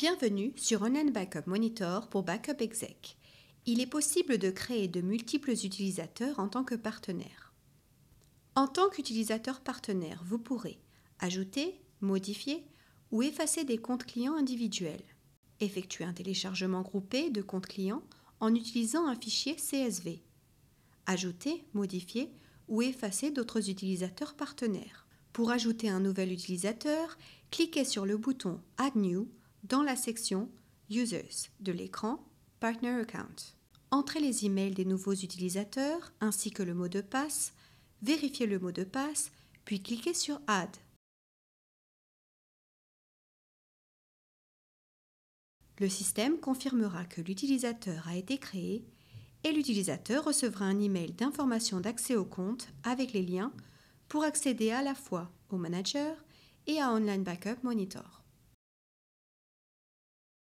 Bienvenue sur Online Backup Monitor pour Backup Exec. Il est possible de créer de multiples utilisateurs en tant que partenaire. En tant qu'utilisateur partenaire, vous pourrez ajouter, modifier ou effacer des comptes clients individuels, effectuer un téléchargement groupé de comptes clients en utilisant un fichier CSV, ajouter, modifier ou effacer d'autres utilisateurs partenaires. Pour ajouter un nouvel utilisateur, cliquez sur le bouton Add New dans la section Users de l'écran Partner Account. Entrez les emails des nouveaux utilisateurs ainsi que le mot de passe, vérifiez le mot de passe, puis cliquez sur Add. Le système confirmera que l'utilisateur a été créé et l'utilisateur recevra un email d'information d'accès au compte avec les liens pour accéder à la fois au manager et à Online Backup Monitor.